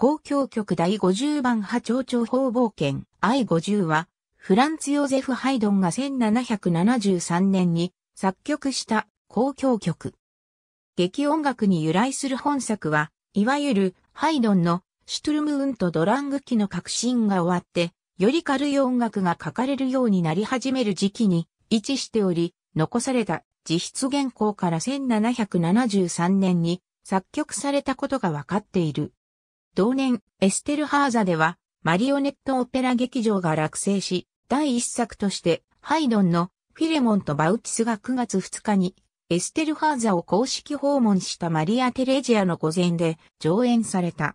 交響曲第50番波長長方冒険 I50 は、フランツ・ヨゼフ・ハイドンが1773年に作曲した交響曲。劇音楽に由来する本作は、いわゆるハイドンのシュトゥルムーンとドラング期の革新が終わって、より軽い音楽が書かれるようになり始める時期に位置しており、残された実質原稿から1773年に作曲されたことがわかっている。同年、エステルハーザでは、マリオネットオペラ劇場が落成し、第一作として、ハイドンのフィレモンとバウティスが9月2日に、エステルハーザを公式訪問したマリア・テレジアの午前で上演された。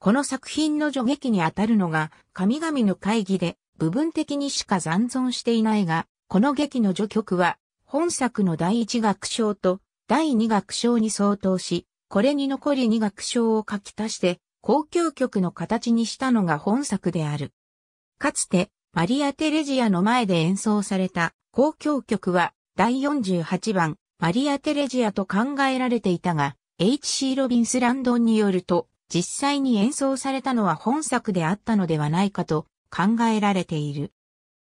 この作品の助劇にあたるのが、神々の会議で、部分的にしか残存していないが、この劇の序曲は、本作の第一楽章と第二楽章に相当し、これに残り二楽章を書き足して、交響曲の形にしたのが本作である。かつて、マリア・テレジアの前で演奏された交響曲は第48番マリア・テレジアと考えられていたが、H.C. ロビンス・ランドンによると、実際に演奏されたのは本作であったのではないかと考えられている。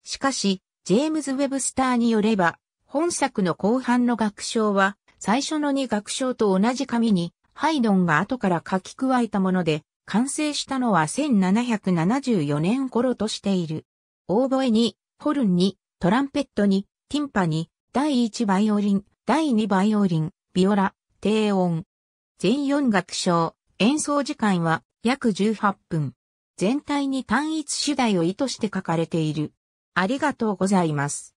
しかし、ジェームズ・ウェブスターによれば、本作の後半の楽章は、最初の2楽章と同じ紙に、ハイドンが後から書き加えたもので、完成したのは1774年頃としている。オーボエに、ホルンに、トランペットに、ティンパに、第1バイオリン、第2バイオリン、ビオラ、低音。全4楽章、演奏時間は約18分。全体に単一主題を意図して書かれている。ありがとうございます。